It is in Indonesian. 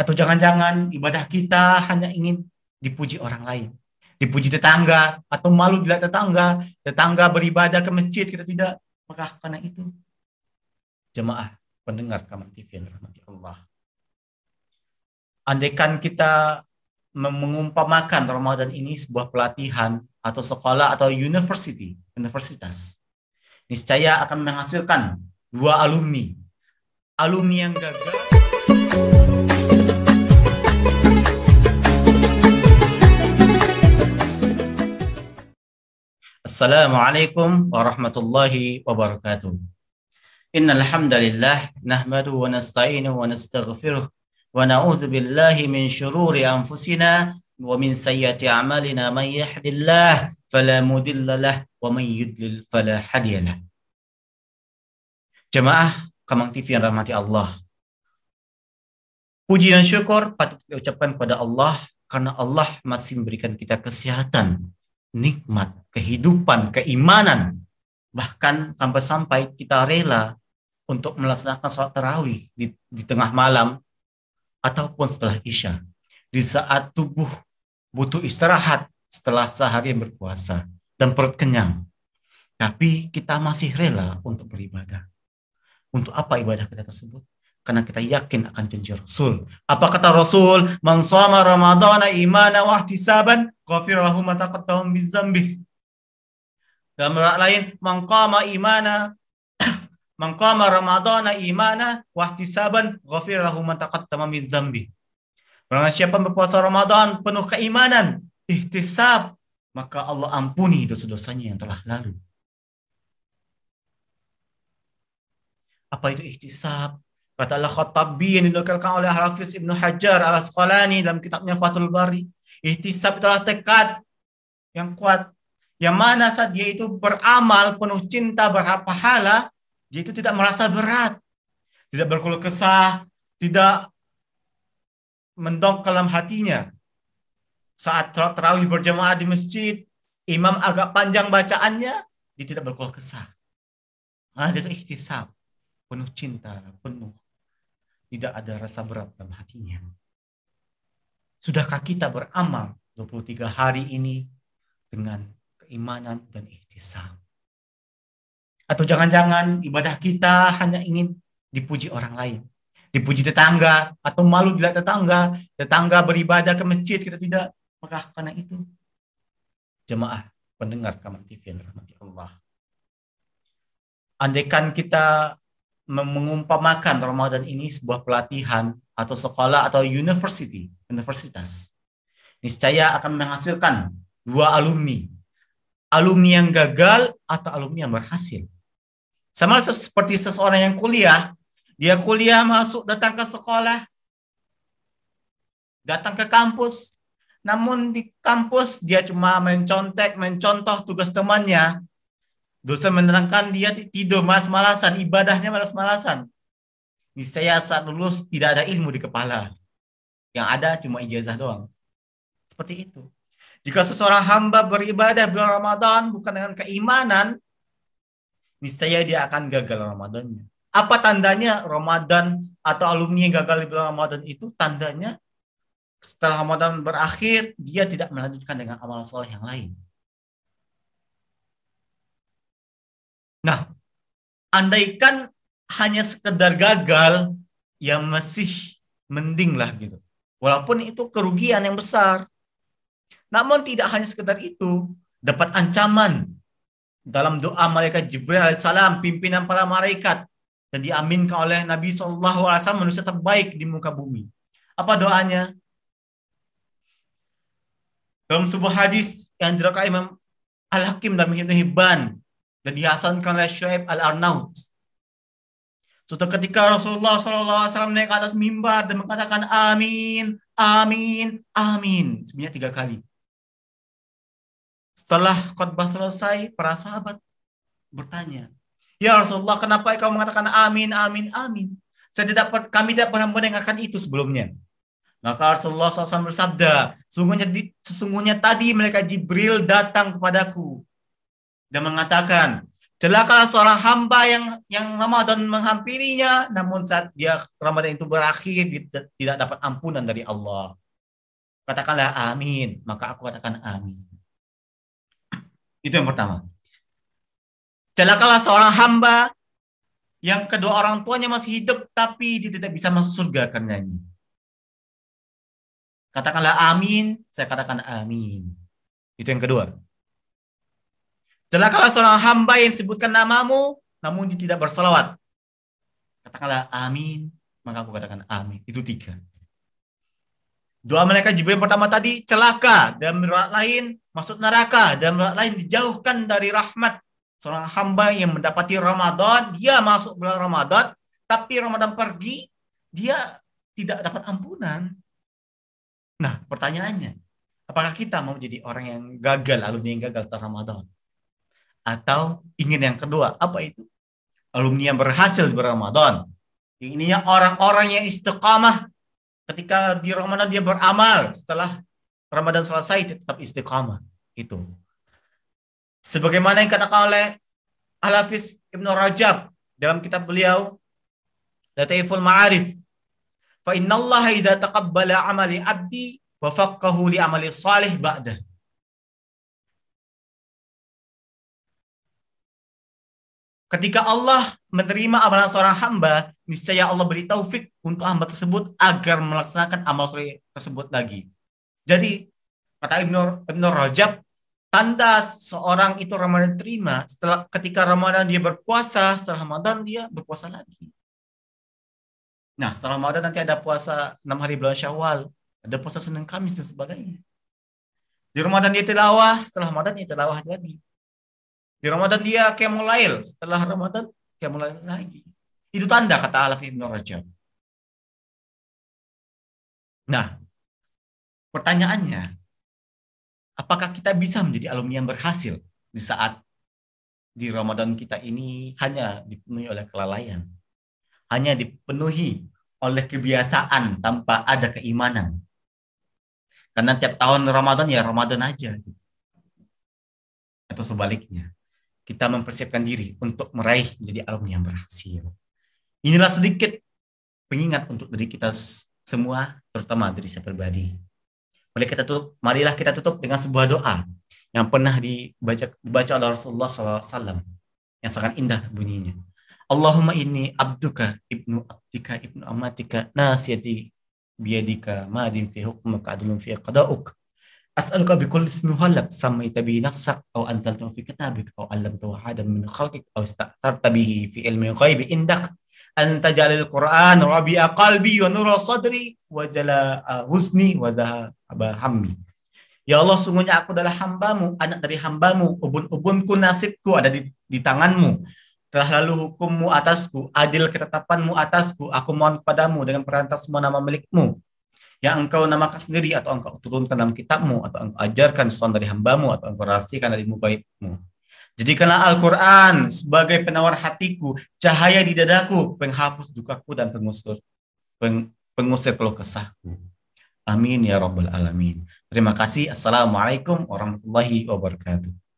Atau jangan-jangan ibadah kita hanya ingin dipuji orang lain, dipuji tetangga, atau malu dilihat tetangga, tetangga beribadah ke masjid, kita tidak. Maka karena itu, jemaah pendengar Kaman TV yang dirahmati Allah. Andaikan kita mengumpamakan Ramadan ini sebuah pelatihan atau sekolah atau university, universitas. Niscaya akan menghasilkan dua alumni. Alumni yang gagal Assalamualaikum warahmatullahi wabarakatuh. Innal hamdalillah nahmadu wa nasta'inu wa nastaghfiruh wa na'udzu billahi min shururi anfusina wa min sayyiati a'malina man yahdillah fala mudhillalah wa man yudlil fala hadiyalah. Jemaah Kamang TV yang rahmati Allah. Puji dan syukur patut diucapkan kepada Allah karena Allah masih memberikan kita kesehatan nikmat, kehidupan, keimanan. Bahkan sampai-sampai kita rela untuk melaksanakan sholat tarawih di, di tengah malam ataupun setelah isya. Di saat tubuh butuh istirahat setelah sehari berpuasa dan perut kenyang. Tapi kita masih rela untuk beribadah. Untuk apa ibadah kita tersebut? Karena kita yakin akan janji Rasul. Apa kata Rasul? Man sama Ramadhana imana wahtisaban ghafir lahu ma taqaddama dzambi Dalam ayat lain, mangkama imana mangkama ramadana imana ihtisaban ghafir lahu ma taqaddama dzambi Barang siapa berpuasa Ramadan penuh keimanan, ihtisab, maka Allah ampuni dosa-dosanya yang telah lalu. Apa itu ihtisab? Kata Allah Khattabi yang dilakukan oleh Hafiz Ibnu Hajar al-Asqalani dalam kitabnya Fathul Bari. Ihtisab adalah tekad yang kuat. Yang mana saat dia itu beramal penuh cinta berharap pahala, dia itu tidak merasa berat. Tidak berkeluh kesah, tidak mendongkel dalam hatinya. Saat terawih berjamaah di masjid, imam agak panjang bacaannya, dia tidak berkeluh kesah. Malah dia itu ihtisab, penuh cinta, penuh. Tidak ada rasa berat dalam hatinya. Sudahkah kita beramal 23 hari ini dengan keimanan dan ihtisam? Atau jangan-jangan ibadah kita hanya ingin dipuji orang lain, dipuji tetangga, atau malu dilihat tetangga, tetangga beribadah ke masjid, kita tidak. Maka karena itu, jemaah pendengar Kaman TV yang dirahmati Allah. Andaikan kita mengumpamakan Ramadan ini sebuah pelatihan atau sekolah atau university, universitas. Niscaya akan menghasilkan dua alumni. Alumni yang gagal atau alumni yang berhasil. Sama seperti seseorang yang kuliah, dia kuliah masuk datang ke sekolah, datang ke kampus, namun di kampus dia cuma mencontek, mencontoh tugas temannya. Dosen menerangkan dia tidur malas-malasan, ibadahnya malas-malasan. Niscaya saat lulus tidak ada ilmu di kepala. Yang ada cuma ijazah doang. Seperti itu. Jika seseorang hamba beribadah bulan Ramadan bukan dengan keimanan, niscaya dia akan gagal Ramadannya. Apa tandanya Ramadan atau alumni yang gagal di bulan Ramadan itu? Tandanya setelah Ramadan berakhir, dia tidak melanjutkan dengan amal soleh yang lain. Nah, andaikan hanya sekedar gagal, ya masih mending lah gitu. Walaupun itu kerugian yang besar. Namun tidak hanya sekedar itu, dapat ancaman dalam doa malaikat Jibril alaihissalam, pimpinan para malaikat, dan diaminkan oleh Nabi Shallallahu Alaihi Wasallam manusia terbaik di muka bumi. Apa doanya? Dalam sebuah hadis yang diriwayatkan Imam Al Hakim dan Ibnu Hibban dan dihasankan oleh Syuaib Al arnaut Suatu ketika Rasulullah SAW naik ke atas mimbar dan mengatakan amin, amin, amin. Sebenarnya tiga kali. Setelah khotbah selesai, para sahabat bertanya, Ya Rasulullah, kenapa engkau mengatakan amin, amin, amin? Saya tidak, kami tidak pernah mendengarkan itu sebelumnya. Maka Rasulullah SAW bersabda, sesungguhnya, sesungguhnya tadi mereka Jibril datang kepadaku dan mengatakan, Celakalah seorang hamba yang yang Ramadan menghampirinya, namun saat dia Ramadan itu berakhir tidak dapat ampunan dari Allah. Katakanlah amin, maka aku katakan amin. Itu yang pertama. Celakalah seorang hamba yang kedua orang tuanya masih hidup tapi dia tidak bisa masuk surga karenanya. Katakanlah amin, saya katakan amin. Itu yang kedua. Celakalah seorang hamba yang sebutkan namamu, namun dia tidak bersolawat. Katakanlah amin, maka aku katakan amin. Itu tiga. Doa mereka Jibril pertama tadi, celaka. Dan merah lain, masuk neraka. Dan merah lain, dijauhkan dari rahmat. Seorang hamba yang mendapati Ramadan, dia masuk bulan Ramadan, tapi Ramadan pergi, dia tidak dapat ampunan. Nah, pertanyaannya, apakah kita mau jadi orang yang gagal, alumni yang gagal tentang Ramadan? atau ingin yang kedua apa itu alumni yang berhasil di Ramadan ininya orang-orang yang istiqamah ketika di Ramadan dia beramal setelah Ramadan selesai tetap istiqamah itu sebagaimana yang katakan oleh Al-Hafiz Ibnu Rajab dalam kitab beliau Lataiful Ma'arif fa innallaha idza taqabbala amali abdi wa faqqahu li amali salih ba'dah Ketika Allah menerima amalan seorang hamba, niscaya Allah beri taufik untuk hamba tersebut agar melaksanakan amal soleh tersebut lagi. Jadi, kata Ibnu Ibn Rajab, tanda seorang itu Ramadan terima setelah ketika Ramadan dia berpuasa, setelah Ramadan dia berpuasa lagi. Nah, setelah Ramadan nanti ada puasa 6 hari bulan Syawal, ada puasa Senin Kamis dan sebagainya. Di Ramadan dia tilawah, setelah Ramadan dia tilawah lagi. Di Ramadan dia kemulail. Setelah Ramadan kemulail lagi. Itu tanda kata Alaf Ibn Rajab. Nah, pertanyaannya, apakah kita bisa menjadi alumni yang berhasil di saat di Ramadan kita ini hanya dipenuhi oleh kelalaian, hanya dipenuhi oleh kebiasaan tanpa ada keimanan. Karena tiap tahun Ramadan ya Ramadan aja. Atau sebaliknya kita mempersiapkan diri untuk meraih menjadi alumni yang berhasil. Inilah sedikit pengingat untuk diri kita semua, terutama diri saya pribadi. Mari kita tutup, marilah kita tutup dengan sebuah doa yang pernah dibaca, dibaca oleh Rasulullah SAW yang sangat indah bunyinya. Allahumma inni abduka ibnu abdika ibnu amatika nasiyati biyadika madin fi hukmuka adlun fi qada'uk أسألك بكل اسم هو لك سميت به نفسك أو أنزلته في كتابك أو علمته أحدا من خلقك أو استأثرت به في علم الغيب عندك أن تجعل القرآن ربيع قلبي ونور صدري وجلاء حزني وذهب همي Ya Allah, sungguhnya aku adalah hambamu, anak dari hambamu, ubun-ubunku, nasibku ada di, di tanganmu. Telah lalu hukummu atasku, adil ketetapanmu atasku, aku mohon padamu dengan perantas semua nama milikmu yang engkau namakan sendiri atau engkau turunkan dalam kitabmu atau engkau ajarkan sesuatu dari hambamu atau engkau rahasiakan dari mubaikmu. Jadikanlah Al-Quran sebagai penawar hatiku, cahaya di dadaku, penghapus dukaku dan pengusir peng, pengusir keluh kesahku. Amin ya Rabbal Alamin. Terima kasih. Assalamualaikum warahmatullahi wabarakatuh.